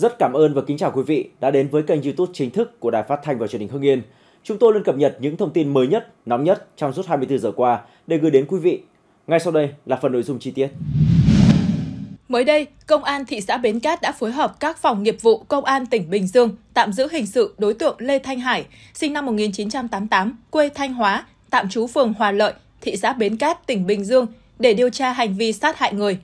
Rất cảm ơn và kính chào quý vị đã đến với kênh YouTube chính thức của Đài Phát thanh và Truyền hình Hưng Yên. Chúng tôi luôn cập nhật những thông tin mới nhất, nóng nhất trong suốt 24 giờ qua để gửi đến quý vị. Ngay sau đây là phần nội dung chi tiết. Mới đây, Công an thị xã Bến Cát đã phối hợp các phòng nghiệp vụ Công an tỉnh Bình Dương tạm giữ hình sự đối tượng Lê Thanh Hải, sinh năm 1988, quê Thanh Hóa, tạm trú phường Hòa Lợi, thị xã Bến Cát, tỉnh Bình Dương để điều tra hành vi sát hại người.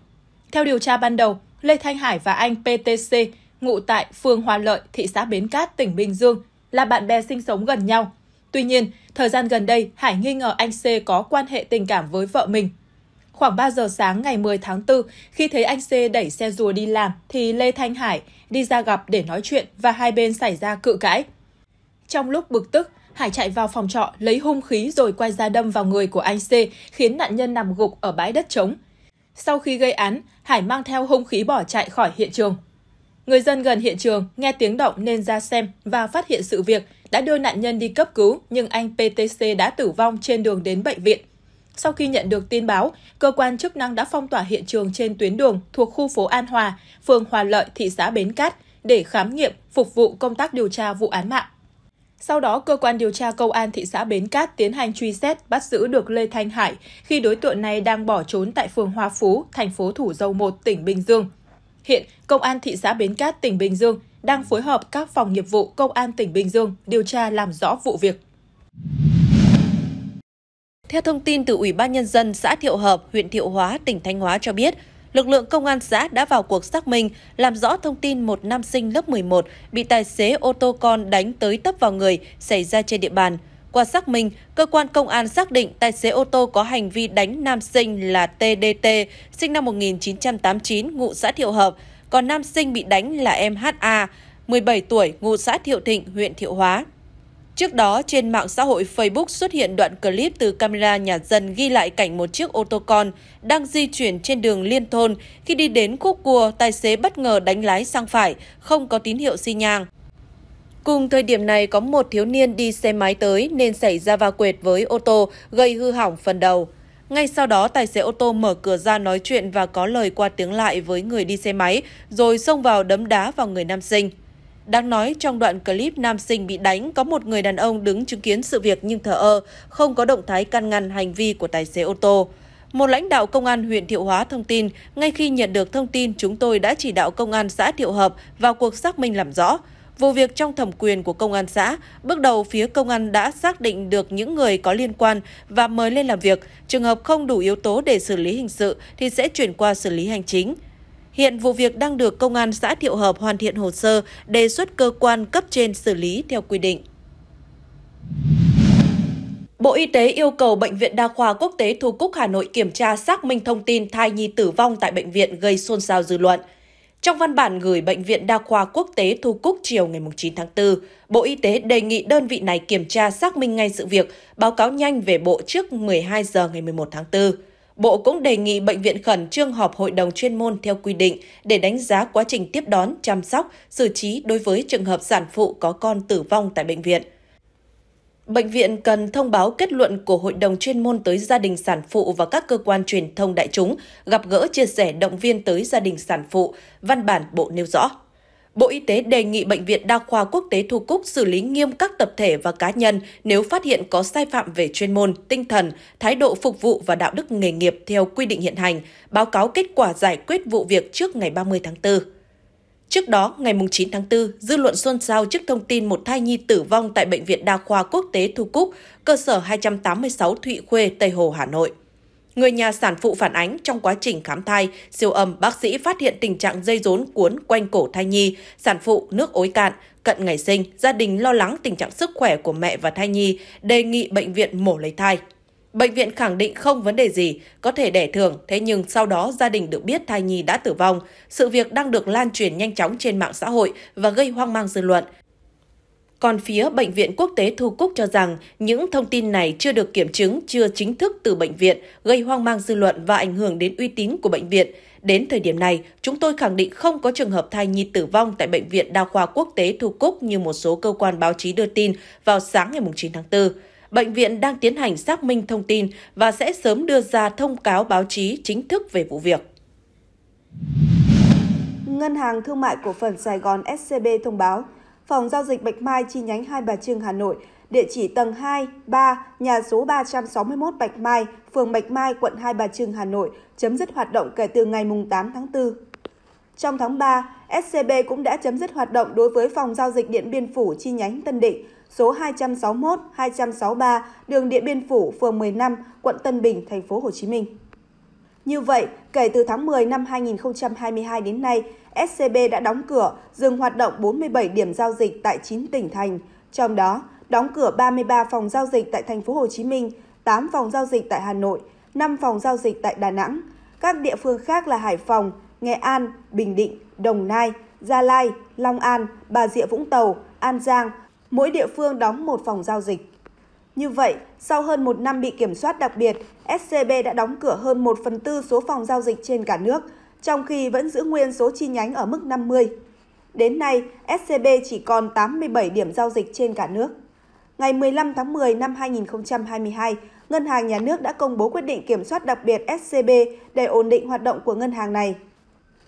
Theo điều tra ban đầu, Lê Thanh Hải và anh PTC ngụ tại phường Hòa Lợi, thị xã Bến Cát, tỉnh Bình Dương, là bạn bè sinh sống gần nhau. Tuy nhiên, thời gian gần đây, Hải nghi ngờ anh C có quan hệ tình cảm với vợ mình. Khoảng 3 giờ sáng ngày 10 tháng 4, khi thấy anh C đẩy xe rùa đi làm, thì Lê Thanh Hải đi ra gặp để nói chuyện và hai bên xảy ra cự cãi. Trong lúc bực tức, Hải chạy vào phòng trọ lấy hung khí rồi quay ra đâm vào người của anh C, khiến nạn nhân nằm gục ở bãi đất trống. Sau khi gây án, Hải mang theo hung khí bỏ chạy khỏi hiện trường. Người dân gần hiện trường nghe tiếng động nên ra xem và phát hiện sự việc, đã đưa nạn nhân đi cấp cứu nhưng anh PTC đã tử vong trên đường đến bệnh viện. Sau khi nhận được tin báo, cơ quan chức năng đã phong tỏa hiện trường trên tuyến đường thuộc khu phố An Hòa, phường Hòa Lợi, thị xã Bến Cát để khám nghiệm, phục vụ công tác điều tra vụ án mạng. Sau đó, cơ quan điều tra công an thị xã Bến Cát tiến hành truy xét, bắt giữ được Lê Thanh Hải khi đối tượng này đang bỏ trốn tại phường Hòa Phú, thành phố Thủ Dầu Một, tỉnh Bình Dương. Hiện, Công an thị xã Bến Cát, tỉnh Bình Dương đang phối hợp các phòng nghiệp vụ Công an tỉnh Bình Dương điều tra làm rõ vụ việc. Theo thông tin từ Ủy ban Nhân dân xã Thiệu Hợp, huyện Thiệu Hóa, tỉnh Thanh Hóa cho biết, lực lượng công an xã đã vào cuộc xác minh, làm rõ thông tin một nam sinh lớp 11 bị tài xế ô tô con đánh tới tấp vào người xảy ra trên địa bàn. Qua xác minh, cơ quan công an xác định tài xế ô tô có hành vi đánh nam sinh là TDT, sinh năm 1989, ngụ xã Thiệu Hợp, còn nam sinh bị đánh là em HA, 17 tuổi, ngụ xã Thiệu Thịnh, huyện Thiệu Hóa. Trước đó, trên mạng xã hội Facebook xuất hiện đoạn clip từ camera nhà dân ghi lại cảnh một chiếc ô tô con đang di chuyển trên đường liên thôn. Khi đi đến khúc cua, tài xế bất ngờ đánh lái sang phải, không có tín hiệu xi nhang. Cùng thời điểm này có một thiếu niên đi xe máy tới nên xảy ra va quệt với ô tô gây hư hỏng phần đầu. Ngay sau đó tài xế ô tô mở cửa ra nói chuyện và có lời qua tiếng lại với người đi xe máy rồi xông vào đấm đá vào người nam sinh. Đáng nói trong đoạn clip nam sinh bị đánh có một người đàn ông đứng chứng kiến sự việc nhưng thờ ơ, không có động thái can ngăn hành vi của tài xế ô tô. Một lãnh đạo công an huyện Thiệu Hóa thông tin, ngay khi nhận được thông tin chúng tôi đã chỉ đạo công an xã Thiệu Hợp vào cuộc xác minh làm rõ. Vụ việc trong thẩm quyền của công an xã, bước đầu phía công an đã xác định được những người có liên quan và mời lên làm việc. Trường hợp không đủ yếu tố để xử lý hình sự thì sẽ chuyển qua xử lý hành chính. Hiện vụ việc đang được công an xã Thiệu Hợp hoàn thiện hồ sơ, đề xuất cơ quan cấp trên xử lý theo quy định. Bộ Y tế yêu cầu Bệnh viện Đa khoa Quốc tế Thu Cúc Hà Nội kiểm tra xác minh thông tin thai nhi tử vong tại bệnh viện gây xôn xao dư luận. Trong văn bản gửi Bệnh viện Đa khoa Quốc tế Thu Cúc chiều ngày 9 tháng 4, Bộ Y tế đề nghị đơn vị này kiểm tra xác minh ngay sự việc, báo cáo nhanh về Bộ trước 12 giờ ngày 11 tháng 4. Bộ cũng đề nghị bệnh viện khẩn trương họp hội đồng chuyên môn theo quy định để đánh giá quá trình tiếp đón, chăm sóc, xử trí đối với trường hợp sản phụ có con tử vong tại bệnh viện – Bệnh viện cần thông báo kết luận của hội đồng chuyên môn tới gia đình sản phụ và các cơ quan truyền thông đại chúng, gặp gỡ chia sẻ động viên tới gia đình sản phụ, văn bản bộ nêu rõ. Bộ Y tế đề nghị Bệnh viện Đa khoa Quốc tế Thu Cúc xử lý nghiêm các tập thể và cá nhân nếu phát hiện có sai phạm về chuyên môn, tinh thần, thái độ phục vụ và đạo đức nghề nghiệp theo quy định hiện hành, báo cáo kết quả giải quyết vụ việc trước ngày 30 tháng 4. Trước đó, ngày 9 tháng 4, dư luận xôn xao trước thông tin một thai nhi tử vong tại Bệnh viện Đa khoa Quốc tế Thu Cúc, cơ sở 286 Thụy Khuê, Tây Hồ, Hà Nội. Người nhà sản phụ phản ánh trong quá trình khám thai, siêu âm bác sĩ phát hiện tình trạng dây rốn cuốn quanh cổ thai nhi, sản phụ nước ối cạn, cận ngày sinh, gia đình lo lắng tình trạng sức khỏe của mẹ và thai nhi, đề nghị bệnh viện mổ lấy thai. Bệnh viện khẳng định không vấn đề gì, có thể đẻ thường, thế nhưng sau đó gia đình được biết thai nhi đã tử vong. Sự việc đang được lan truyền nhanh chóng trên mạng xã hội và gây hoang mang dư luận. Còn phía Bệnh viện Quốc tế Thu Cúc cho rằng những thông tin này chưa được kiểm chứng, chưa chính thức từ bệnh viện, gây hoang mang dư luận và ảnh hưởng đến uy tín của bệnh viện. Đến thời điểm này, chúng tôi khẳng định không có trường hợp thai nhi tử vong tại Bệnh viện Đa khoa Quốc tế Thu Cúc như một số cơ quan báo chí đưa tin vào sáng ngày 9 tháng 4. Bệnh viện đang tiến hành xác minh thông tin và sẽ sớm đưa ra thông cáo báo chí chính thức về vụ việc. Ngân hàng Thương mại Cổ phần Sài Gòn SCB thông báo, Phòng Giao dịch Bạch Mai chi nhánh Hai Bà Trưng, Hà Nội, địa chỉ tầng 2, 3, nhà số 361 Bạch Mai, phường Bạch Mai, quận Hai Bà Trưng, Hà Nội, chấm dứt hoạt động kể từ ngày 8 tháng 4. Trong tháng 3, SCB cũng đã chấm dứt hoạt động đối với phòng giao dịch Điện Biên Phủ chi nhánh Tân Định số 261, 263 đường Điện Biên Phủ, phường 15, quận Tân Bình, thành phố Hồ Chí Minh. Như vậy, kể từ tháng 10 năm 2022 đến nay, SCB đã đóng cửa, dừng hoạt động 47 điểm giao dịch tại 9 tỉnh thành, trong đó đóng cửa 33 phòng giao dịch tại thành phố Hồ Chí Minh, 8 phòng giao dịch tại Hà Nội, 5 phòng giao dịch tại Đà Nẵng. Các địa phương khác là Hải Phòng, Nghệ An, Bình Định, Đồng Nai, Gia Lai, Long An, Bà Rịa Vũng Tàu, An Giang, mỗi địa phương đóng một phòng giao dịch. Như vậy, sau hơn một năm bị kiểm soát đặc biệt, SCB đã đóng cửa hơn 1 phần tư số phòng giao dịch trên cả nước, trong khi vẫn giữ nguyên số chi nhánh ở mức 50. Đến nay, SCB chỉ còn 87 điểm giao dịch trên cả nước. Ngày 15 tháng 10 năm 2022, Ngân hàng Nhà nước đã công bố quyết định kiểm soát đặc biệt SCB để ổn định hoạt động của ngân hàng này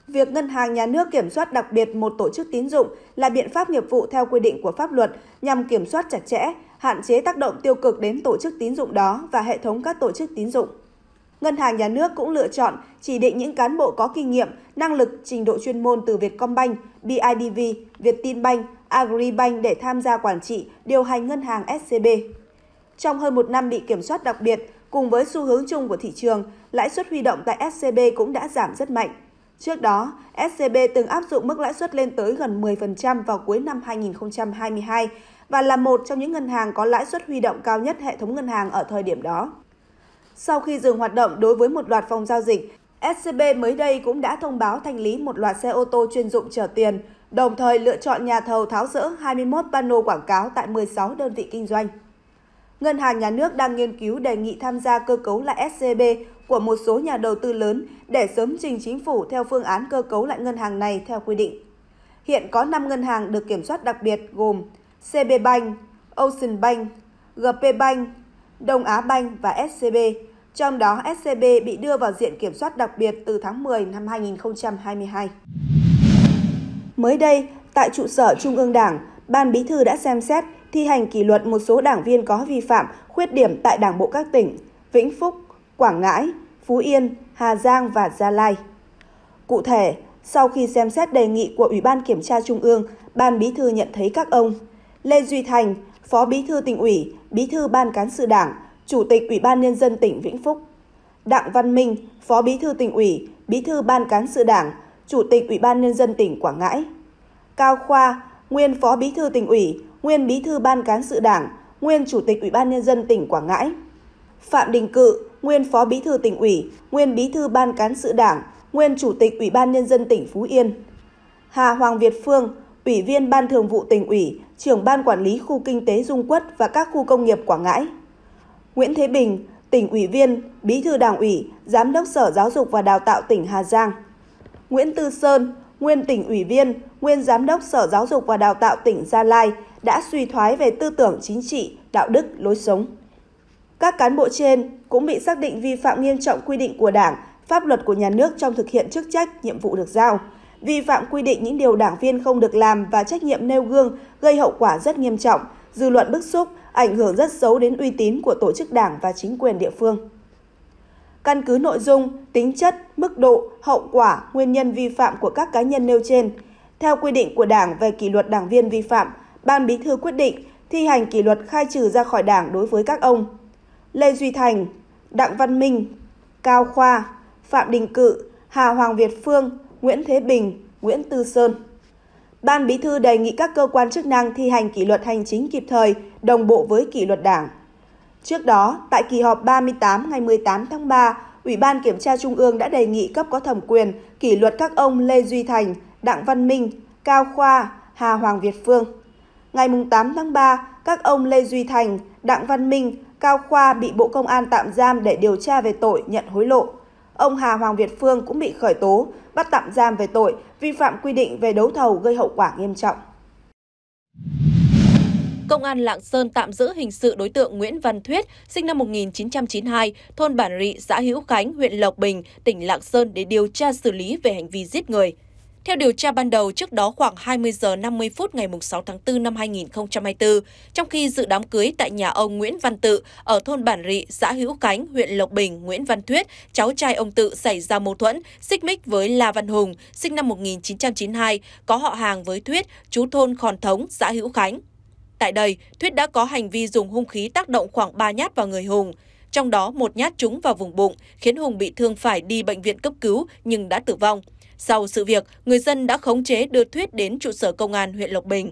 việc Ngân hàng Nhà nước kiểm soát đặc biệt một tổ chức tín dụng là biện pháp nghiệp vụ theo quy định của pháp luật nhằm kiểm soát chặt chẽ, hạn chế tác động tiêu cực đến tổ chức tín dụng đó và hệ thống các tổ chức tín dụng. Ngân hàng Nhà nước cũng lựa chọn chỉ định những cán bộ có kinh nghiệm, năng lực, trình độ chuyên môn từ Vietcombank, BIDV, Viettinbank, Agribank để tham gia quản trị, điều hành ngân hàng SCB. Trong hơn một năm bị kiểm soát đặc biệt, cùng với xu hướng chung của thị trường, lãi suất huy động tại SCB cũng đã giảm rất mạnh. Trước đó, SCB từng áp dụng mức lãi suất lên tới gần 10% vào cuối năm 2022 và là một trong những ngân hàng có lãi suất huy động cao nhất hệ thống ngân hàng ở thời điểm đó. Sau khi dừng hoạt động đối với một loạt phòng giao dịch, SCB mới đây cũng đã thông báo thanh lý một loạt xe ô tô chuyên dụng chở tiền, đồng thời lựa chọn nhà thầu tháo rỡ 21 pano quảng cáo tại 16 đơn vị kinh doanh. Ngân hàng Nhà nước đang nghiên cứu đề nghị tham gia cơ cấu lại SCB của một số nhà đầu tư lớn để sớm trình chính phủ theo phương án cơ cấu lại ngân hàng này theo quy định. Hiện có 5 ngân hàng được kiểm soát đặc biệt gồm CB Bank, Ocean Bank, GP Bank, Đông Á Bank và SCB, trong đó SCB bị đưa vào diện kiểm soát đặc biệt từ tháng 10 năm 2022. Mới đây, tại trụ sở Trung ương Đảng, Ban Bí thư đã xem xét thi hành kỷ luật một số đảng viên có vi phạm, khuyết điểm tại Đảng bộ các tỉnh Vĩnh Phúc, Quảng Ngãi, Phú Yên, Hà Giang và Gia Lai. Cụ thể, sau khi xem xét đề nghị của Ủy ban Kiểm tra Trung ương, Ban Bí thư nhận thấy các ông Lê Duy Thành, Phó Bí thư tỉnh ủy, Bí thư Ban Cán sự Đảng, Chủ tịch Ủy ban Nhân dân tỉnh Vĩnh Phúc, Đặng Văn Minh, Phó Bí thư tỉnh ủy, Bí thư Ban Cán sự Đảng, Chủ tịch Ủy ban Nhân dân tỉnh Quảng Ngãi, Cao Khoa, nguyên Phó Bí thư tỉnh ủy, nguyên Bí thư Ban Cán sự Đảng, nguyên Chủ tịch Ủy ban Nhân dân tỉnh Quảng Ngãi, Phạm Đình Cự, nguyên Phó Bí thư tỉnh ủy, nguyên Bí thư Ban cán sự Đảng, nguyên Chủ tịch Ủy ban Nhân dân tỉnh Phú Yên. Hà Hoàng Việt Phương, Ủy viên Ban Thường vụ tỉnh ủy, trưởng Ban Quản lý Khu Kinh tế Dung Quất và các khu công nghiệp Quảng Ngãi. Nguyễn Thế Bình, tỉnh ủy viên, Bí thư Đảng ủy, Giám đốc Sở Giáo dục và Đào tạo tỉnh Hà Giang. Nguyễn Tư Sơn, nguyên tỉnh ủy viên, nguyên Giám đốc Sở Giáo dục và Đào tạo tỉnh Gia Lai đã suy thoái về tư tưởng chính trị, đạo đức, lối sống. Các cán bộ trên cũng bị xác định vi phạm nghiêm trọng quy định của Đảng, pháp luật của nhà nước trong thực hiện chức trách, nhiệm vụ được giao, vi phạm quy định những điều đảng viên không được làm và trách nhiệm nêu gương gây hậu quả rất nghiêm trọng, dư luận bức xúc, ảnh hưởng rất xấu đến uy tín của tổ chức đảng và chính quyền địa phương. Căn cứ nội dung, tính chất, mức độ, hậu quả, nguyên nhân vi phạm của các cá nhân nêu trên, theo quy định của Đảng về kỷ luật đảng viên vi phạm, Ban Bí thư quyết định thi hành kỷ luật khai trừ ra khỏi Đảng đối với các ông Lê Duy Thành, Đặng Văn Minh, Cao Khoa, Phạm Đình Cự, Hà Hoàng Việt Phương, Nguyễn Thế Bình, Nguyễn Tư Sơn. Ban Bí thư đề nghị các cơ quan chức năng thi hành kỷ luật hành chính kịp thời, đồng bộ với kỷ luật Đảng. Trước đó, tại kỳ họp 38 ngày 18 tháng 3, Ủy ban Kiểm tra Trung ương đã đề nghị cấp có thẩm quyền kỷ luật các ông Lê Duy Thành, Đặng Văn Minh, Cao Khoa, Hà Hoàng Việt Phương. Ngày 8 tháng 3, các ông Lê Duy Thành, Đặng Văn Minh Cao Khoa bị Bộ Công an tạm giam để điều tra về tội nhận hối lộ. Ông Hà Hoàng Việt Phương cũng bị khởi tố, bắt tạm giam về tội vi phạm quy định về đấu thầu gây hậu quả nghiêm trọng. Công an Lạng Sơn tạm giữ hình sự đối tượng Nguyễn Văn Thuyết, sinh năm 1992, thôn Bản Rị, xã Hữu Khánh, huyện Lộc Bình, tỉnh Lạng Sơn để điều tra xử lý về hành vi giết người. Theo điều tra ban đầu, trước đó khoảng 20 giờ 50 phút ngày 6 tháng 4 năm 2024, trong khi dự đám cưới tại nhà ông Nguyễn Văn Tự ở thôn Bản Rị, xã Hữu Cánh, huyện Lộc Bình, Nguyễn Văn Thuyết, cháu trai ông Tự xảy ra mâu thuẫn, xích mích với La Văn Hùng, sinh năm 1992, có họ hàng với Thuyết, chú thôn Khòn Thống, xã Hữu Khánh. Tại đây, Thuyết đã có hành vi dùng hung khí tác động khoảng 3 nhát vào người Hùng trong đó một nhát trúng vào vùng bụng, khiến Hùng bị thương phải đi bệnh viện cấp cứu nhưng đã tử vong. Sau sự việc, người dân đã khống chế đưa Thuyết đến trụ sở công an huyện Lộc Bình.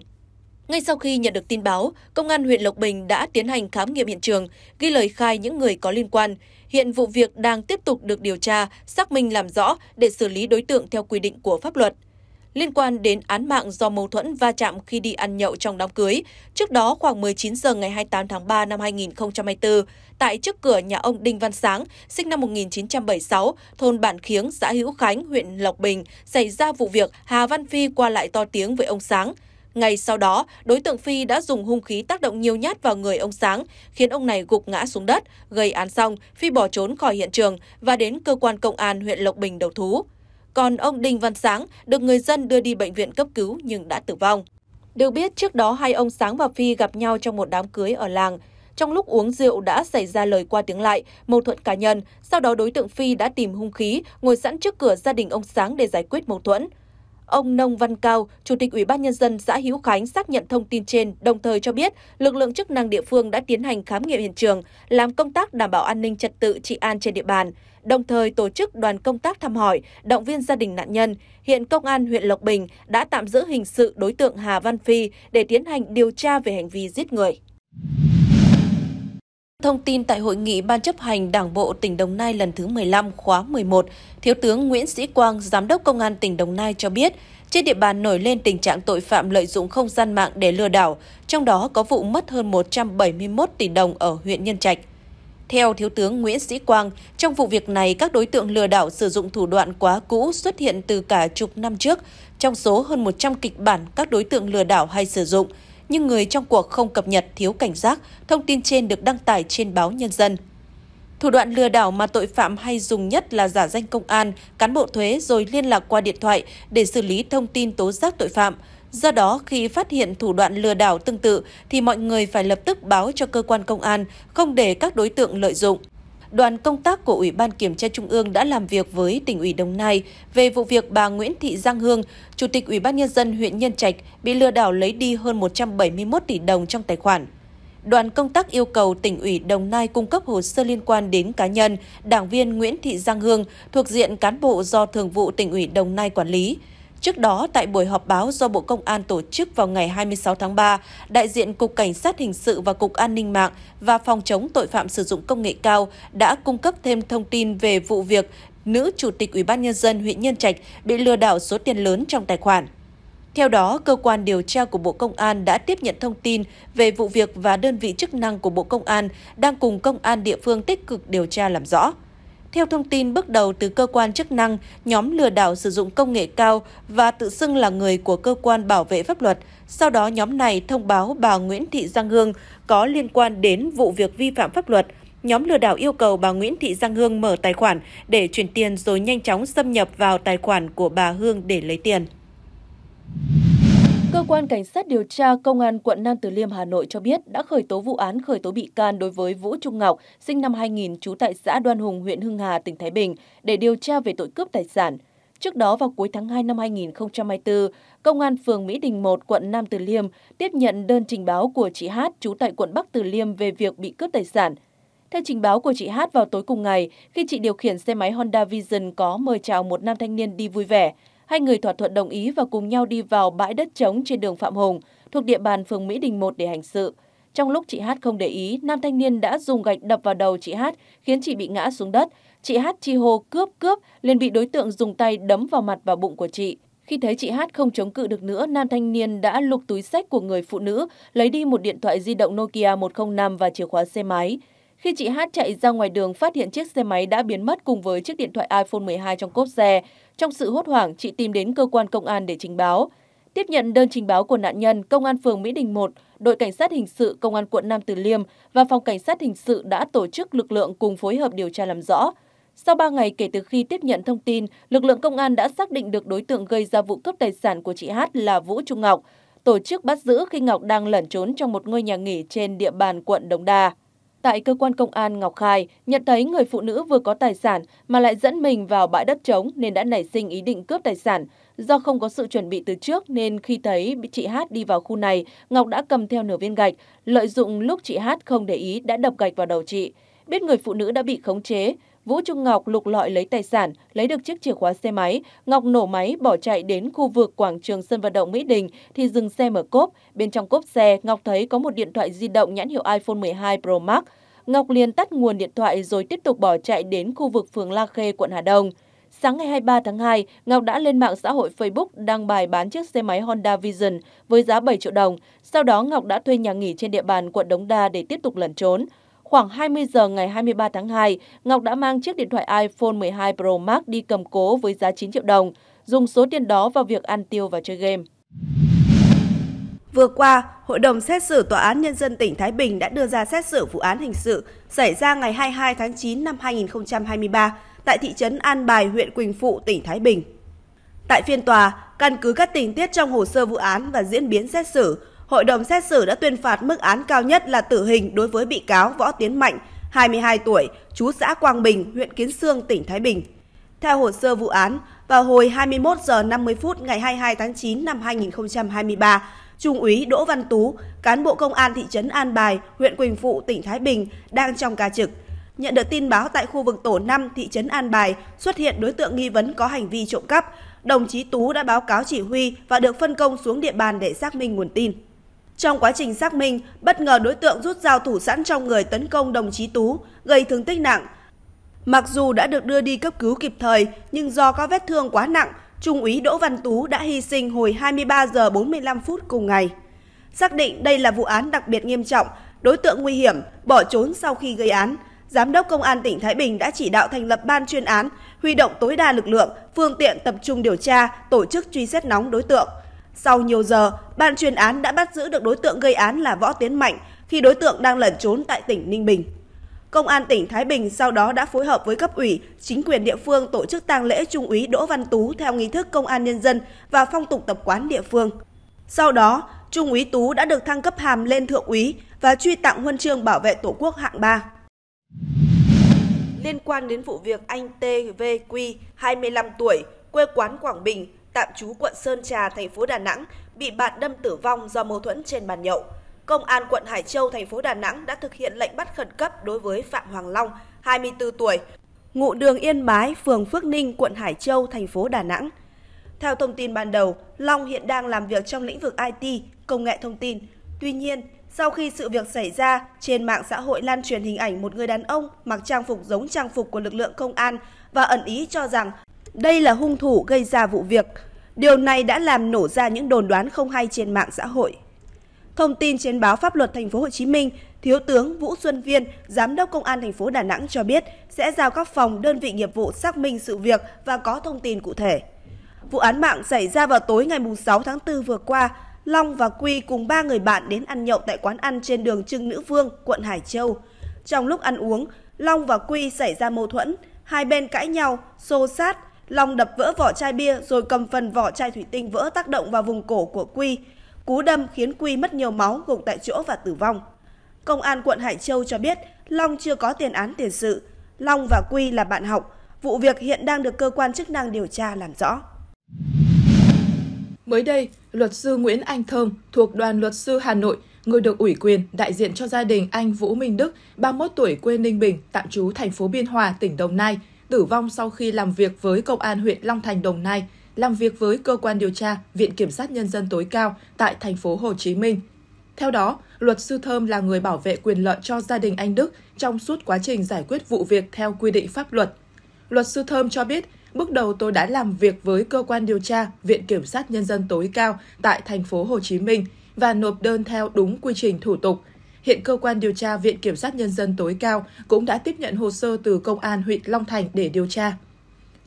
Ngay sau khi nhận được tin báo, Công an huyện Lộc Bình đã tiến hành khám nghiệm hiện trường, ghi lời khai những người có liên quan. Hiện vụ việc đang tiếp tục được điều tra, xác minh làm rõ để xử lý đối tượng theo quy định của pháp luật liên quan đến án mạng do mâu thuẫn va chạm khi đi ăn nhậu trong đám cưới. Trước đó khoảng 19 giờ ngày 28 tháng 3 năm 2024, tại trước cửa nhà ông Đinh Văn Sáng, sinh năm 1976, thôn Bản Khiếng, xã Hữu Khánh, huyện Lộc Bình, xảy ra vụ việc Hà Văn Phi qua lại to tiếng với ông Sáng. Ngay sau đó, đối tượng Phi đã dùng hung khí tác động nhiều nhát vào người ông Sáng, khiến ông này gục ngã xuống đất. Gây án xong, Phi bỏ trốn khỏi hiện trường và đến cơ quan công an huyện Lộc Bình đầu thú còn ông Đinh Văn Sáng được người dân đưa đi bệnh viện cấp cứu nhưng đã tử vong. Được biết, trước đó hai ông Sáng và Phi gặp nhau trong một đám cưới ở làng. Trong lúc uống rượu đã xảy ra lời qua tiếng lại, mâu thuẫn cá nhân. Sau đó đối tượng Phi đã tìm hung khí, ngồi sẵn trước cửa gia đình ông Sáng để giải quyết mâu thuẫn. Ông Nông Văn Cao, Chủ tịch Ủy ban Nhân dân xã Hiếu Khánh xác nhận thông tin trên, đồng thời cho biết lực lượng chức năng địa phương đã tiến hành khám nghiệm hiện trường, làm công tác đảm bảo an ninh trật tự trị an trên địa bàn đồng thời tổ chức đoàn công tác thăm hỏi, động viên gia đình nạn nhân. Hiện Công an huyện Lộc Bình đã tạm giữ hình sự đối tượng Hà Văn Phi để tiến hành điều tra về hành vi giết người. Thông tin tại hội nghị Ban chấp hành Đảng bộ tỉnh Đồng Nai lần thứ 15 khóa 11, Thiếu tướng Nguyễn Sĩ Quang, Giám đốc Công an tỉnh Đồng Nai cho biết, trên địa bàn nổi lên tình trạng tội phạm lợi dụng không gian mạng để lừa đảo, trong đó có vụ mất hơn 171 tỷ đồng ở huyện Nhân Trạch. Theo Thiếu tướng Nguyễn Sĩ Quang, trong vụ việc này, các đối tượng lừa đảo sử dụng thủ đoạn quá cũ xuất hiện từ cả chục năm trước. Trong số hơn 100 kịch bản các đối tượng lừa đảo hay sử dụng, nhưng người trong cuộc không cập nhật thiếu cảnh giác, thông tin trên được đăng tải trên báo Nhân dân. Thủ đoạn lừa đảo mà tội phạm hay dùng nhất là giả danh công an, cán bộ thuế rồi liên lạc qua điện thoại để xử lý thông tin tố giác tội phạm – Do đó, khi phát hiện thủ đoạn lừa đảo tương tự thì mọi người phải lập tức báo cho cơ quan công an, không để các đối tượng lợi dụng. Đoàn công tác của Ủy ban Kiểm tra Trung ương đã làm việc với tỉnh ủy Đồng Nai về vụ việc bà Nguyễn Thị Giang Hương, Chủ tịch Ủy ban Nhân dân huyện Nhân Trạch bị lừa đảo lấy đi hơn 171 tỷ đồng trong tài khoản. Đoàn công tác yêu cầu tỉnh ủy Đồng Nai cung cấp hồ sơ liên quan đến cá nhân, đảng viên Nguyễn Thị Giang Hương thuộc diện cán bộ do Thường vụ tỉnh ủy Đồng Nai quản lý. Trước đó, tại buổi họp báo do Bộ Công an tổ chức vào ngày 26 tháng 3, đại diện Cục Cảnh sát Hình sự và Cục An ninh mạng và Phòng chống tội phạm sử dụng công nghệ cao đã cung cấp thêm thông tin về vụ việc nữ chủ tịch Ủy ban nhân dân huyện Nhân Trạch bị lừa đảo số tiền lớn trong tài khoản. Theo đó, cơ quan điều tra của Bộ Công an đã tiếp nhận thông tin về vụ việc và đơn vị chức năng của Bộ Công an đang cùng công an địa phương tích cực điều tra làm rõ. Theo thông tin bước đầu từ cơ quan chức năng, nhóm lừa đảo sử dụng công nghệ cao và tự xưng là người của cơ quan bảo vệ pháp luật. Sau đó nhóm này thông báo bà Nguyễn Thị Giang Hương có liên quan đến vụ việc vi phạm pháp luật. Nhóm lừa đảo yêu cầu bà Nguyễn Thị Giang Hương mở tài khoản để chuyển tiền rồi nhanh chóng xâm nhập vào tài khoản của bà Hương để lấy tiền. Cơ quan Cảnh sát điều tra Công an quận Nam Từ Liêm, Hà Nội cho biết đã khởi tố vụ án khởi tố bị can đối với Vũ Trung Ngọc, sinh năm 2000, trú tại xã Đoan Hùng, huyện Hưng Hà, tỉnh Thái Bình, để điều tra về tội cướp tài sản. Trước đó vào cuối tháng 2 năm 2024, Công an phường Mỹ Đình 1, quận Nam Từ Liêm tiếp nhận đơn trình báo của chị Hát trú tại quận Bắc Từ Liêm về việc bị cướp tài sản. Theo trình báo của chị Hát vào tối cùng ngày, khi chị điều khiển xe máy Honda Vision có mời chào một nam thanh niên đi vui vẻ, hai người thỏa thuận đồng ý và cùng nhau đi vào bãi đất trống trên đường Phạm Hùng, thuộc địa bàn phường Mỹ Đình 1 để hành sự. Trong lúc chị Hát không để ý, nam thanh niên đã dùng gạch đập vào đầu chị Hát, khiến chị bị ngã xuống đất. Chị Hát chi hô cướp cướp, liền bị đối tượng dùng tay đấm vào mặt và bụng của chị. Khi thấy chị Hát không chống cự được nữa, nam thanh niên đã lục túi sách của người phụ nữ, lấy đi một điện thoại di động Nokia 105 và chìa khóa xe máy. Khi chị Hát chạy ra ngoài đường phát hiện chiếc xe máy đã biến mất cùng với chiếc điện thoại iPhone 12 trong cốp xe, trong sự hốt hoảng, chị tìm đến cơ quan công an để trình báo. Tiếp nhận đơn trình báo của nạn nhân, Công an phường Mỹ Đình 1, đội cảnh sát hình sự Công an quận Nam Từ Liêm và phòng cảnh sát hình sự đã tổ chức lực lượng cùng phối hợp điều tra làm rõ. Sau 3 ngày kể từ khi tiếp nhận thông tin, lực lượng công an đã xác định được đối tượng gây ra vụ cướp tài sản của chị Hát là Vũ Trung Ngọc, tổ chức bắt giữ khi Ngọc đang lẩn trốn trong một ngôi nhà nghỉ trên địa bàn quận đồng Đa. Tại cơ quan công an, Ngọc khai nhận thấy người phụ nữ vừa có tài sản mà lại dẫn mình vào bãi đất trống nên đã nảy sinh ý định cướp tài sản. Do không có sự chuẩn bị từ trước nên khi thấy chị Hát đi vào khu này, Ngọc đã cầm theo nửa viên gạch, lợi dụng lúc chị Hát không để ý đã đập gạch vào đầu chị. Biết người phụ nữ đã bị khống chế, Vũ Trung Ngọc lục lọi lấy tài sản, lấy được chiếc chìa khóa xe máy. Ngọc nổ máy bỏ chạy đến khu vực quảng trường sân vận động Mỹ Đình thì dừng xe mở cốp. Bên trong cốp xe, Ngọc thấy có một điện thoại di động nhãn hiệu iPhone 12 Pro Max. Ngọc liền tắt nguồn điện thoại rồi tiếp tục bỏ chạy đến khu vực phường La Khê, quận Hà Đông. Sáng ngày 23 tháng 2, Ngọc đã lên mạng xã hội Facebook đăng bài bán chiếc xe máy Honda Vision với giá 7 triệu đồng. Sau đó Ngọc đã thuê nhà nghỉ trên địa bàn quận Đống Đa để tiếp tục lẩn trốn. Khoảng 20 giờ ngày 23 tháng 2, Ngọc đã mang chiếc điện thoại iPhone 12 Pro Max đi cầm cố với giá 9 triệu đồng, dùng số tiền đó vào việc ăn tiêu và chơi game. Vừa qua, Hội đồng xét xử Tòa án Nhân dân tỉnh Thái Bình đã đưa ra xét xử vụ án hình sự xảy ra ngày 22 tháng 9 năm 2023 tại thị trấn An Bài, huyện Quỳnh Phụ, tỉnh Thái Bình. Tại phiên tòa, căn cứ các tình tiết trong hồ sơ vụ án và diễn biến xét xử, hội đồng xét xử đã tuyên phạt mức án cao nhất là tử hình đối với bị cáo Võ Tiến Mạnh, 22 tuổi, chú xã Quang Bình, huyện Kiến Sương, tỉnh Thái Bình. Theo hồ sơ vụ án, vào hồi 21 giờ 50 phút ngày 22 tháng 9 năm 2023, Trung úy Đỗ Văn Tú, cán bộ công an thị trấn An Bài, huyện Quỳnh Phụ, tỉnh Thái Bình đang trong ca trực. Nhận được tin báo tại khu vực tổ 5 thị trấn An Bài xuất hiện đối tượng nghi vấn có hành vi trộm cắp, đồng chí Tú đã báo cáo chỉ huy và được phân công xuống địa bàn để xác minh nguồn tin. Trong quá trình xác minh, bất ngờ đối tượng rút dao thủ sẵn trong người tấn công đồng chí Tú, gây thương tích nặng. Mặc dù đã được đưa đi cấp cứu kịp thời, nhưng do có vết thương quá nặng, Trung úy Đỗ Văn Tú đã hy sinh hồi 23 giờ 45 phút cùng ngày. Xác định đây là vụ án đặc biệt nghiêm trọng, đối tượng nguy hiểm, bỏ trốn sau khi gây án. Giám đốc Công an tỉnh Thái Bình đã chỉ đạo thành lập ban chuyên án, huy động tối đa lực lượng, phương tiện tập trung điều tra, tổ chức truy xét nóng đối tượng – sau nhiều giờ, ban chuyên án đã bắt giữ được đối tượng gây án là Võ Tiến Mạnh khi đối tượng đang lẩn trốn tại tỉnh Ninh Bình. Công an tỉnh Thái Bình sau đó đã phối hợp với cấp ủy, chính quyền địa phương tổ chức tang lễ Trung úy Đỗ Văn Tú theo nghi thức công an nhân dân và phong tục tập quán địa phương. Sau đó, Trung úy Tú đã được thăng cấp hàm lên thượng úy và truy tặng huân chương bảo vệ Tổ quốc hạng 3. Liên quan đến vụ việc anh t.v.q. 25 tuổi, quê quán Quảng Bình, tạm trú quận Sơn Trà, thành phố Đà Nẵng bị bạn đâm tử vong do mâu thuẫn trên bàn nhậu. Công an quận Hải Châu, thành phố Đà Nẵng đã thực hiện lệnh bắt khẩn cấp đối với Phạm Hoàng Long, 24 tuổi, ngụ đường Yên Bái, phường Phước Ninh, quận Hải Châu, thành phố Đà Nẵng. Theo thông tin ban đầu, Long hiện đang làm việc trong lĩnh vực IT, công nghệ thông tin. Tuy nhiên, sau khi sự việc xảy ra, trên mạng xã hội lan truyền hình ảnh một người đàn ông mặc trang phục giống trang phục của lực lượng công an và ẩn ý cho rằng đây là hung thủ gây ra vụ việc. Điều này đã làm nổ ra những đồn đoán không hay trên mạng xã hội. Thông tin trên báo Pháp luật Thành phố Hồ Chí Minh, Thiếu tướng Vũ Xuân Viên, Giám đốc Công an thành phố Đà Nẵng cho biết sẽ giao các phòng đơn vị nghiệp vụ xác minh sự việc và có thông tin cụ thể. Vụ án mạng xảy ra vào tối ngày 6 tháng 4 vừa qua, Long và Quy cùng ba người bạn đến ăn nhậu tại quán ăn trên đường Trưng Nữ Vương, quận Hải Châu. Trong lúc ăn uống, Long và Quy xảy ra mâu thuẫn, hai bên cãi nhau, xô sát Long đập vỡ vỏ chai bia rồi cầm phần vỏ chai thủy tinh vỡ tác động vào vùng cổ của Quy. Cú đâm khiến Quy mất nhiều máu, gục tại chỗ và tử vong. Công an quận Hải Châu cho biết Long chưa có tiền án tiền sự. Long và Quy là bạn học. Vụ việc hiện đang được cơ quan chức năng điều tra làm rõ. Mới đây, luật sư Nguyễn Anh Thơm thuộc đoàn luật sư Hà Nội, người được ủy quyền đại diện cho gia đình anh Vũ Minh Đức, 31 tuổi quê Ninh Bình, tạm trú thành phố Biên Hòa, tỉnh Đồng Nai, tử vong sau khi làm việc với Công an huyện Long Thành, Đồng Nai, làm việc với cơ quan điều tra Viện Kiểm sát Nhân dân tối cao tại thành phố Hồ Chí Minh. Theo đó, luật sư Thơm là người bảo vệ quyền lợi cho gia đình anh Đức trong suốt quá trình giải quyết vụ việc theo quy định pháp luật. Luật sư Thơm cho biết, bước đầu tôi đã làm việc với cơ quan điều tra Viện Kiểm sát Nhân dân tối cao tại thành phố Hồ Chí Minh và nộp đơn theo đúng quy trình thủ tục – Hiện cơ quan điều tra Viện Kiểm sát Nhân dân tối cao cũng đã tiếp nhận hồ sơ từ Công an huyện Long Thành để điều tra.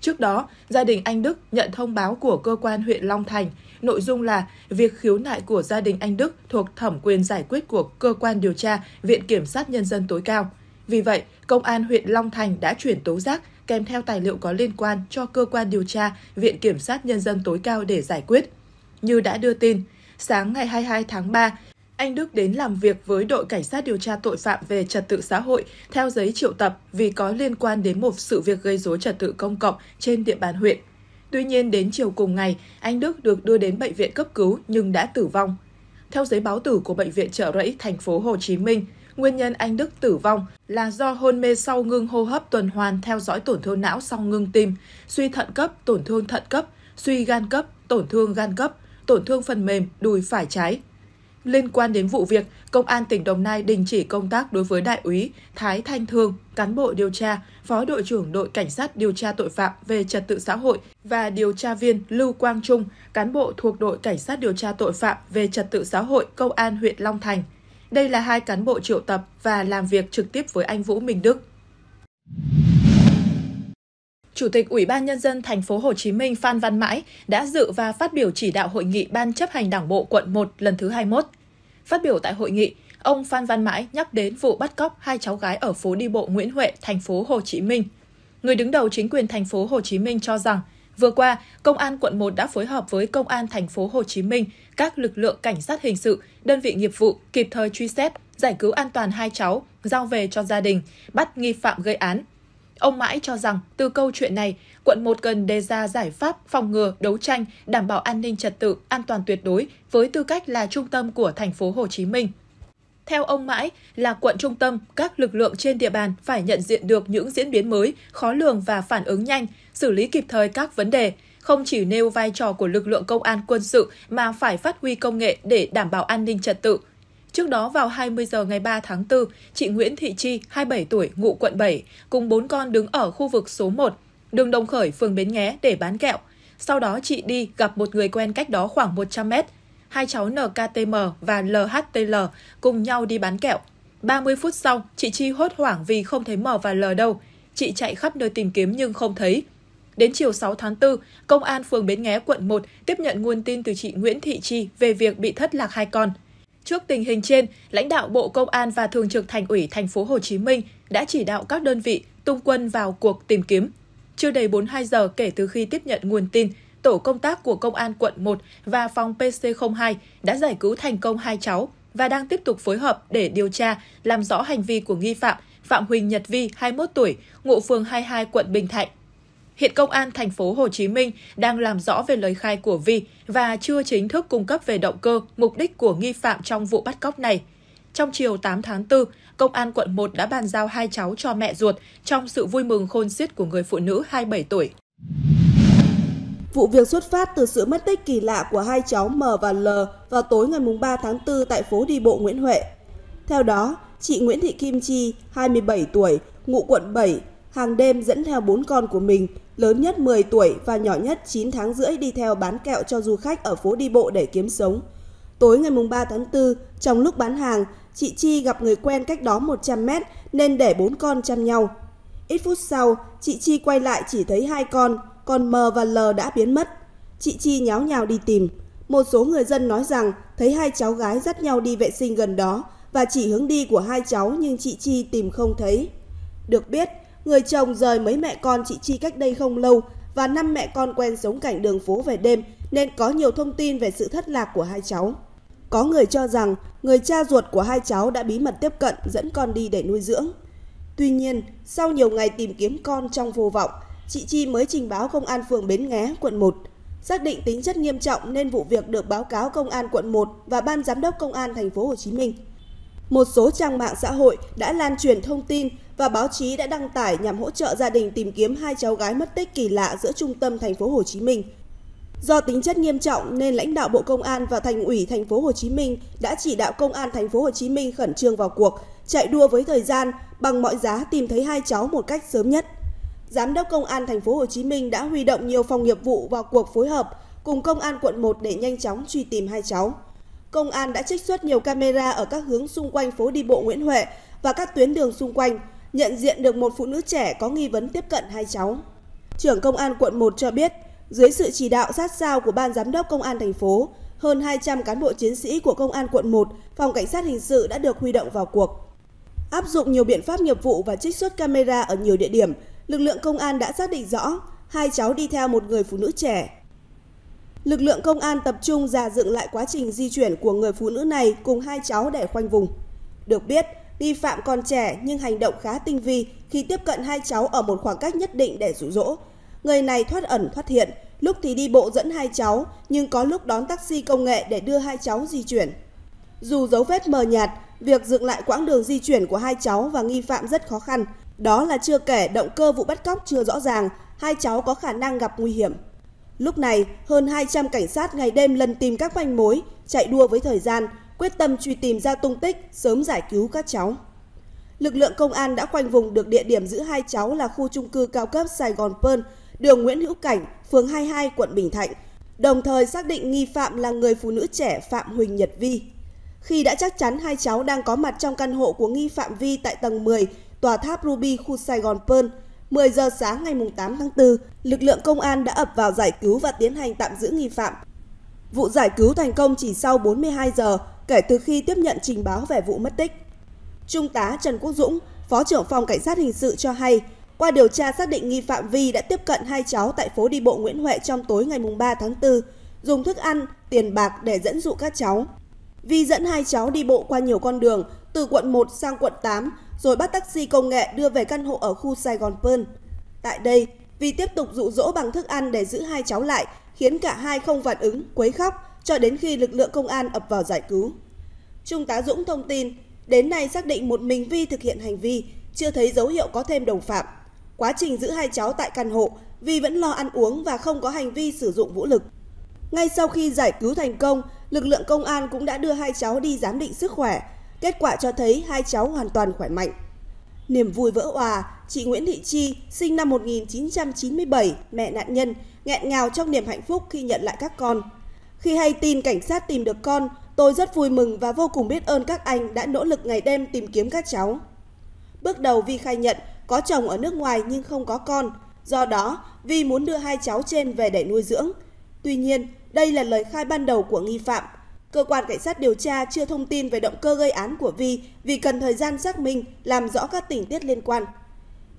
Trước đó, gia đình anh Đức nhận thông báo của cơ quan huyện Long Thành, nội dung là việc khiếu nại của gia đình anh Đức thuộc thẩm quyền giải quyết của cơ quan điều tra Viện Kiểm sát Nhân dân tối cao. Vì vậy, Công an huyện Long Thành đã chuyển tố giác kèm theo tài liệu có liên quan cho cơ quan điều tra Viện Kiểm sát Nhân dân tối cao để giải quyết. Như đã đưa tin, sáng ngày 22 tháng 3, anh Đức đến làm việc với đội cảnh sát điều tra tội phạm về trật tự xã hội theo giấy triệu tập vì có liên quan đến một sự việc gây rối trật tự công cộng trên địa bàn huyện. Tuy nhiên đến chiều cùng ngày, anh Đức được đưa đến bệnh viện cấp cứu nhưng đã tử vong. Theo giấy báo tử của bệnh viện Trợ Rẫy thành phố Hồ Chí Minh, nguyên nhân anh Đức tử vong là do hôn mê sau ngưng hô hấp tuần hoàn theo dõi tổn thương não sau ngưng tim, suy thận cấp, tổn thương thận cấp, suy gan cấp, tổn thương gan cấp, tổn thương phần mềm đùi phải trái, Liên quan đến vụ việc, Công an tỉnh Đồng Nai đình chỉ công tác đối với Đại úy Thái Thanh Thương, cán bộ điều tra, Phó đội trưởng đội Cảnh sát điều tra tội phạm về trật tự xã hội và điều tra viên Lưu Quang Trung, cán bộ thuộc đội Cảnh sát điều tra tội phạm về trật tự xã hội Công an huyện Long Thành. Đây là hai cán bộ triệu tập và làm việc trực tiếp với anh Vũ Minh Đức. Chủ tịch Ủy ban nhân dân thành phố Hồ Chí Minh Phan Văn Mãi đã dự và phát biểu chỉ đạo hội nghị Ban chấp hành Đảng bộ quận 1 lần thứ 21. Phát biểu tại hội nghị, ông Phan Văn Mãi nhắc đến vụ bắt cóc hai cháu gái ở phố đi bộ Nguyễn Huệ, thành phố Hồ Chí Minh. Người đứng đầu chính quyền thành phố Hồ Chí Minh cho rằng, vừa qua, công an quận 1 đã phối hợp với công an thành phố Hồ Chí Minh, các lực lượng cảnh sát hình sự, đơn vị nghiệp vụ kịp thời truy xét, giải cứu an toàn hai cháu, giao về cho gia đình, bắt nghi phạm gây án, Ông Mãi cho rằng từ câu chuyện này, quận 1 cần đề ra giải pháp phòng ngừa, đấu tranh, đảm bảo an ninh trật tự, an toàn tuyệt đối với tư cách là trung tâm của thành phố Hồ Chí Minh. Theo ông Mãi, là quận trung tâm, các lực lượng trên địa bàn phải nhận diện được những diễn biến mới, khó lường và phản ứng nhanh, xử lý kịp thời các vấn đề, không chỉ nêu vai trò của lực lượng công an quân sự mà phải phát huy công nghệ để đảm bảo an ninh trật tự, Trước đó vào 20 giờ ngày 3 tháng 4, chị Nguyễn Thị Chi, 27 tuổi, ngụ quận 7, cùng bốn con đứng ở khu vực số 1, đường Đồng Khởi, phường Bến Nghé để bán kẹo. Sau đó chị đi gặp một người quen cách đó khoảng 100 mét. Hai cháu NKTM và LHTL cùng nhau đi bán kẹo. 30 phút sau, chị Chi hốt hoảng vì không thấy M và L đâu. Chị chạy khắp nơi tìm kiếm nhưng không thấy. Đến chiều 6 tháng 4, Công an phường Bến Nghé quận 1 tiếp nhận nguồn tin từ chị Nguyễn Thị Chi về việc bị thất lạc hai con – Trước tình hình trên, lãnh đạo Bộ Công an và Thường trực Thành ủy Thành phố Hồ Chí Minh đã chỉ đạo các đơn vị tung quân vào cuộc tìm kiếm. Chưa đầy 42 giờ kể từ khi tiếp nhận nguồn tin, tổ công tác của Công an quận 1 và phòng PC02 đã giải cứu thành công hai cháu và đang tiếp tục phối hợp để điều tra, làm rõ hành vi của nghi phạm Phạm Huỳnh Nhật Vi, 21 tuổi, ngụ phường 22 quận Bình Thạnh Hiện công an thành phố Hồ Chí Minh đang làm rõ về lời khai của Vi và chưa chính thức cung cấp về động cơ, mục đích của nghi phạm trong vụ bắt cóc này. Trong chiều 8 tháng 4, Công an quận 1 đã bàn giao hai cháu cho mẹ ruột trong sự vui mừng khôn xiết của người phụ nữ 27 tuổi. Vụ việc xuất phát từ sự mất tích kỳ lạ của hai cháu M và L vào tối ngày 3 tháng 4 tại phố đi bộ Nguyễn Huệ. Theo đó, chị Nguyễn Thị Kim Chi, 27 tuổi, ngụ quận 7, hàng đêm dẫn theo bốn con của mình lớn nhất 10 tuổi và nhỏ nhất 9 tháng rưỡi đi theo bán kẹo cho du khách ở phố đi bộ để kiếm sống. Tối ngày 3 tháng 4, trong lúc bán hàng, chị Chi gặp người quen cách đó 100 mét nên để bốn con chăm nhau. Ít phút sau, chị Chi quay lại chỉ thấy hai con, con M và L đã biến mất. Chị Chi nháo nhào đi tìm. Một số người dân nói rằng thấy hai cháu gái dắt nhau đi vệ sinh gần đó và chỉ hướng đi của hai cháu nhưng chị Chi tìm không thấy. Được biết, Người chồng rời mấy mẹ con chị Chi cách đây không lâu và năm mẹ con quen sống cảnh đường phố về đêm nên có nhiều thông tin về sự thất lạc của hai cháu. Có người cho rằng người cha ruột của hai cháu đã bí mật tiếp cận dẫn con đi để nuôi dưỡng. Tuy nhiên, sau nhiều ngày tìm kiếm con trong vô vọng, chị Chi mới trình báo công an phường Bến Nghé, quận 1. Xác định tính chất nghiêm trọng nên vụ việc được báo cáo công an quận 1 và ban giám đốc công an thành phố Hồ Chí Minh. Một số trang mạng xã hội đã lan truyền thông tin và báo chí đã đăng tải nhằm hỗ trợ gia đình tìm kiếm hai cháu gái mất tích kỳ lạ giữa trung tâm thành phố Hồ Chí Minh. Do tính chất nghiêm trọng nên lãnh đạo Bộ Công an và Thành ủy Thành phố Hồ Chí Minh đã chỉ đạo Công an Thành phố Hồ Chí Minh khẩn trương vào cuộc, chạy đua với thời gian bằng mọi giá tìm thấy hai cháu một cách sớm nhất. Giám đốc Công an Thành phố Hồ Chí Minh đã huy động nhiều phòng nghiệp vụ vào cuộc phối hợp cùng Công an quận 1 để nhanh chóng truy tìm hai cháu. Công an đã trích xuất nhiều camera ở các hướng xung quanh phố đi bộ Nguyễn Huệ và các tuyến đường xung quanh, nhận diện được một phụ nữ trẻ có nghi vấn tiếp cận hai cháu. Trưởng Công an quận 1 cho biết, dưới sự chỉ đạo sát sao của Ban Giám đốc Công an thành phố, hơn 200 cán bộ chiến sĩ của Công an quận 1, Phòng Cảnh sát Hình sự đã được huy động vào cuộc. Áp dụng nhiều biện pháp nghiệp vụ và trích xuất camera ở nhiều địa điểm, lực lượng công an đã xác định rõ hai cháu đi theo một người phụ nữ trẻ. Lực lượng công an tập trung giả dựng lại quá trình di chuyển của người phụ nữ này cùng hai cháu để khoanh vùng. Được biết, Nghi phạm còn trẻ nhưng hành động khá tinh vi khi tiếp cận hai cháu ở một khoảng cách nhất định để rủ rỗ. Người này thoát ẩn thoát hiện, lúc thì đi bộ dẫn hai cháu, nhưng có lúc đón taxi công nghệ để đưa hai cháu di chuyển. Dù dấu vết mờ nhạt, việc dựng lại quãng đường di chuyển của hai cháu và nghi phạm rất khó khăn. Đó là chưa kể động cơ vụ bắt cóc chưa rõ ràng, hai cháu có khả năng gặp nguy hiểm. Lúc này, hơn 200 cảnh sát ngày đêm lần tìm các manh mối, chạy đua với thời gian, quyết tâm truy tìm ra tung tích, sớm giải cứu các cháu. Lực lượng công an đã khoanh vùng được địa điểm giữ hai cháu là khu trung cư cao cấp Sài Gòn Pearl, đường Nguyễn Hữu Cảnh, phường 22, quận Bình Thạnh, đồng thời xác định nghi phạm là người phụ nữ trẻ Phạm Huỳnh Nhật Vi. Khi đã chắc chắn hai cháu đang có mặt trong căn hộ của nghi phạm Vi tại tầng 10, tòa tháp Ruby khu Sài Gòn Pearl, 10 giờ sáng ngày 8 tháng 4, lực lượng công an đã ập vào giải cứu và tiến hành tạm giữ nghi phạm. Vụ giải cứu thành công chỉ sau 42 giờ, kể từ khi tiếp nhận trình báo về vụ mất tích. Trung tá Trần Quốc Dũng, Phó trưởng phòng Cảnh sát Hình sự cho hay, qua điều tra xác định nghi phạm Vi đã tiếp cận hai cháu tại phố đi bộ Nguyễn Huệ trong tối ngày 3 tháng 4, dùng thức ăn, tiền bạc để dẫn dụ các cháu. Vi dẫn hai cháu đi bộ qua nhiều con đường, từ quận 1 sang quận 8, rồi bắt taxi công nghệ đưa về căn hộ ở khu Sài Gòn Pearl. Tại đây, Vi tiếp tục dụ dỗ bằng thức ăn để giữ hai cháu lại, khiến cả hai không phản ứng, quấy khóc, cho đến khi lực lượng công an ập vào giải cứu. Trung tá Dũng thông tin, đến nay xác định một mình Vi thực hiện hành vi, chưa thấy dấu hiệu có thêm đồng phạm. Quá trình giữ hai cháu tại căn hộ, Vi vẫn lo ăn uống và không có hành vi sử dụng vũ lực. Ngay sau khi giải cứu thành công, lực lượng công an cũng đã đưa hai cháu đi giám định sức khỏe. Kết quả cho thấy hai cháu hoàn toàn khỏe mạnh. Niềm vui vỡ hòa, chị Nguyễn Thị Chi, sinh năm 1997, mẹ nạn nhân, nghẹn ngào trong niềm hạnh phúc khi nhận lại các con. Khi hay tin cảnh sát tìm được con, tôi rất vui mừng và vô cùng biết ơn các anh đã nỗ lực ngày đêm tìm kiếm các cháu. Bước đầu Vi khai nhận có chồng ở nước ngoài nhưng không có con, do đó Vi muốn đưa hai cháu trên về để nuôi dưỡng. Tuy nhiên, đây là lời khai ban đầu của nghi phạm. Cơ quan cảnh sát điều tra chưa thông tin về động cơ gây án của Vi vì cần thời gian xác minh, làm rõ các tình tiết liên quan.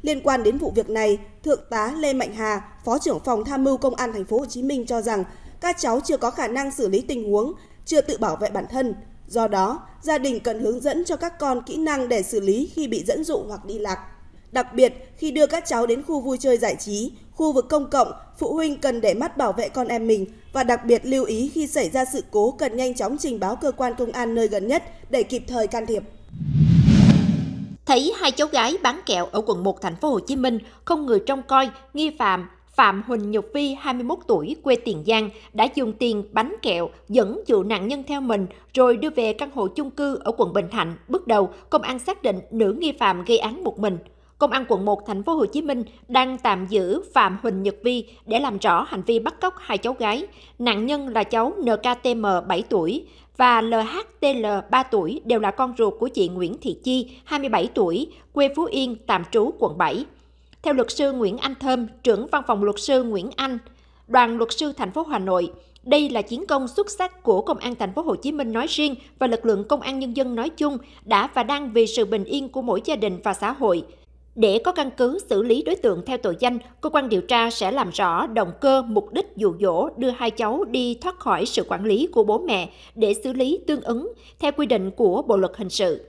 Liên quan đến vụ việc này, Thượng tá Lê Mạnh Hà, Phó trưởng phòng tham mưu Công an thành phố Hồ Chí Minh cho rằng các cháu chưa có khả năng xử lý tình huống, chưa tự bảo vệ bản thân. Do đó, gia đình cần hướng dẫn cho các con kỹ năng để xử lý khi bị dẫn dụ hoặc đi lạc. Đặc biệt, khi đưa các cháu đến khu vui chơi giải trí, khu vực công cộng, phụ huynh cần để mắt bảo vệ con em mình và đặc biệt lưu ý khi xảy ra sự cố cần nhanh chóng trình báo cơ quan công an nơi gần nhất để kịp thời can thiệp. Thấy hai cháu gái bán kẹo ở quận 1 thành phố Hồ Chí Minh, không người trông coi, nghi phạm Phạm Huỳnh Nhục Vi, 21 tuổi, quê Tiền Giang, đã dùng tiền bánh kẹo dẫn dụ nạn nhân theo mình rồi đưa về căn hộ chung cư ở quận Bình Thạnh. Bước đầu, công an xác định nữ nghi phạm gây án một mình. Công an quận 1 thành phố Hồ Chí Minh đang tạm giữ Phạm Huỳnh Nhật Vi để làm rõ hành vi bắt cóc hai cháu gái. Nạn nhân là cháu NKTM 7 tuổi và LHTL 3 tuổi đều là con ruột của chị Nguyễn Thị Chi, 27 tuổi, quê Phú Yên, tạm trú quận 7. Theo luật sư Nguyễn Anh Thơm, trưởng văn phòng luật sư Nguyễn Anh, đoàn luật sư thành phố Hà Nội, đây là chiến công xuất sắc của Công an thành phố Hồ Chí Minh nói riêng và lực lượng công an nhân dân nói chung đã và đang vì sự bình yên của mỗi gia đình và xã hội. Để có căn cứ xử lý đối tượng theo tội danh, cơ quan điều tra sẽ làm rõ động cơ, mục đích dụ dỗ đưa hai cháu đi thoát khỏi sự quản lý của bố mẹ để xử lý tương ứng theo quy định của Bộ luật hình sự.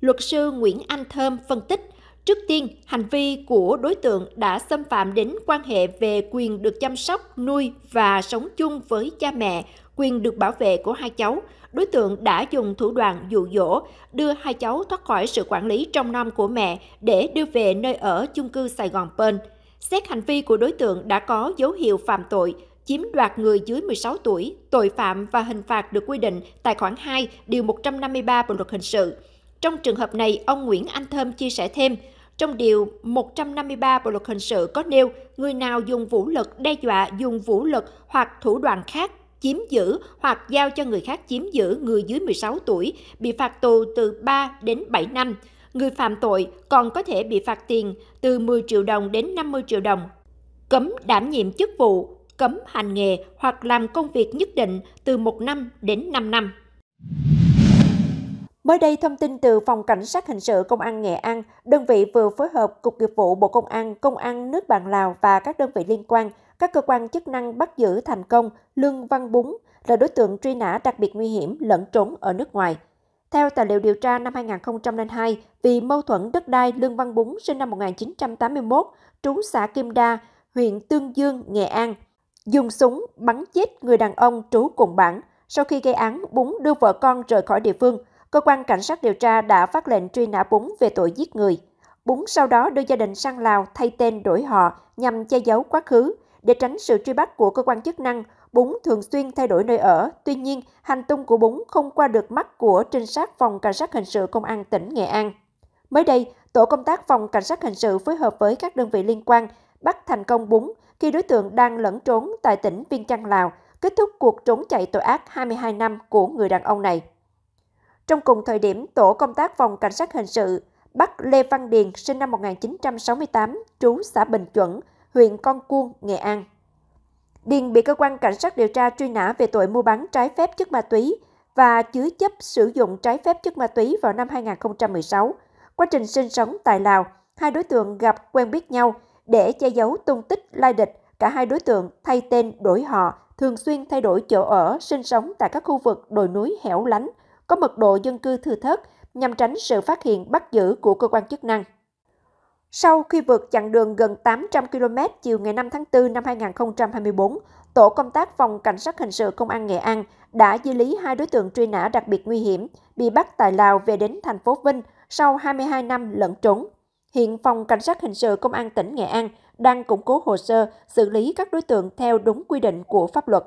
Luật sư Nguyễn Anh Thơm phân tích Trước tiên, hành vi của đối tượng đã xâm phạm đến quan hệ về quyền được chăm sóc, nuôi và sống chung với cha mẹ, quyền được bảo vệ của hai cháu. Đối tượng đã dùng thủ đoạn dụ dỗ, đưa hai cháu thoát khỏi sự quản lý trong năm của mẹ để đưa về nơi ở chung cư Sài Gòn Pearl. Xét hành vi của đối tượng đã có dấu hiệu phạm tội, chiếm đoạt người dưới 16 tuổi, tội phạm và hình phạt được quy định tại khoản 2, điều 153 Bộ luật hình sự. Trong trường hợp này, ông Nguyễn Anh Thơm chia sẻ thêm, trong điều 153 Bộ luật hình sự có nêu, người nào dùng vũ lực đe dọa, dùng vũ lực hoặc thủ đoạn khác chiếm giữ hoặc giao cho người khác chiếm giữ người dưới 16 tuổi bị phạt tù từ 3 đến 7 năm. Người phạm tội còn có thể bị phạt tiền từ 10 triệu đồng đến 50 triệu đồng. Cấm đảm nhiệm chức vụ, cấm hành nghề hoặc làm công việc nhất định từ 1 năm đến 5 năm. Mới đây, thông tin từ Phòng Cảnh sát Hình sự Công an Nghệ An, đơn vị vừa phối hợp Cục Nghiệp vụ Bộ Công an, Công an nước bạn Lào và các đơn vị liên quan, các cơ quan chức năng bắt giữ thành công Lương Văn Bún là đối tượng truy nã đặc biệt nguy hiểm lẫn trốn ở nước ngoài. Theo tài liệu điều tra năm 2002, vì mâu thuẫn đất đai, Lương Văn Bún sinh năm 1981, trú xã Kim Đa, huyện Tương Dương, Nghệ An, dùng súng bắn chết người đàn ông trú cùng bản. Sau khi gây án, Bún đưa vợ con rời khỏi địa phương – cơ quan cảnh sát điều tra đã phát lệnh truy nã Búng về tội giết người. Búng sau đó đưa gia đình sang Lào thay tên đổi họ nhằm che giấu quá khứ. Để tránh sự truy bắt của cơ quan chức năng, Búng thường xuyên thay đổi nơi ở. Tuy nhiên, hành tung của Búng không qua được mắt của trinh sát phòng cảnh sát hình sự công an tỉnh Nghệ An. Mới đây, tổ công tác phòng cảnh sát hình sự phối hợp với các đơn vị liên quan bắt thành công Búng khi đối tượng đang lẫn trốn tại tỉnh Viên Chăn Lào, kết thúc cuộc trốn chạy tội ác 22 năm của người đàn ông này. Trong cùng thời điểm, tổ công tác phòng cảnh sát hình sự bắt Lê Văn Điền sinh năm 1968, trú xã Bình Chuẩn, huyện Con Cuông, Nghệ An. Điền bị cơ quan cảnh sát điều tra truy nã về tội mua bán trái phép chất ma túy và chứa chấp sử dụng trái phép chất ma túy vào năm 2016. Quá trình sinh sống tại Lào, hai đối tượng gặp quen biết nhau để che giấu tung tích lai địch. Cả hai đối tượng thay tên đổi họ, thường xuyên thay đổi chỗ ở, sinh sống tại các khu vực đồi núi hẻo lánh, có mật độ dân cư thưa thớt nhằm tránh sự phát hiện bắt giữ của cơ quan chức năng. Sau khi vượt chặng đường gần 800 km chiều ngày 5 tháng 4 năm 2024, Tổ công tác Phòng Cảnh sát Hình sự Công an Nghệ An đã di lý hai đối tượng truy nã đặc biệt nguy hiểm bị bắt tại Lào về đến thành phố Vinh sau 22 năm lẫn trốn. Hiện Phòng Cảnh sát Hình sự Công an tỉnh Nghệ An đang củng cố hồ sơ xử lý các đối tượng theo đúng quy định của pháp luật.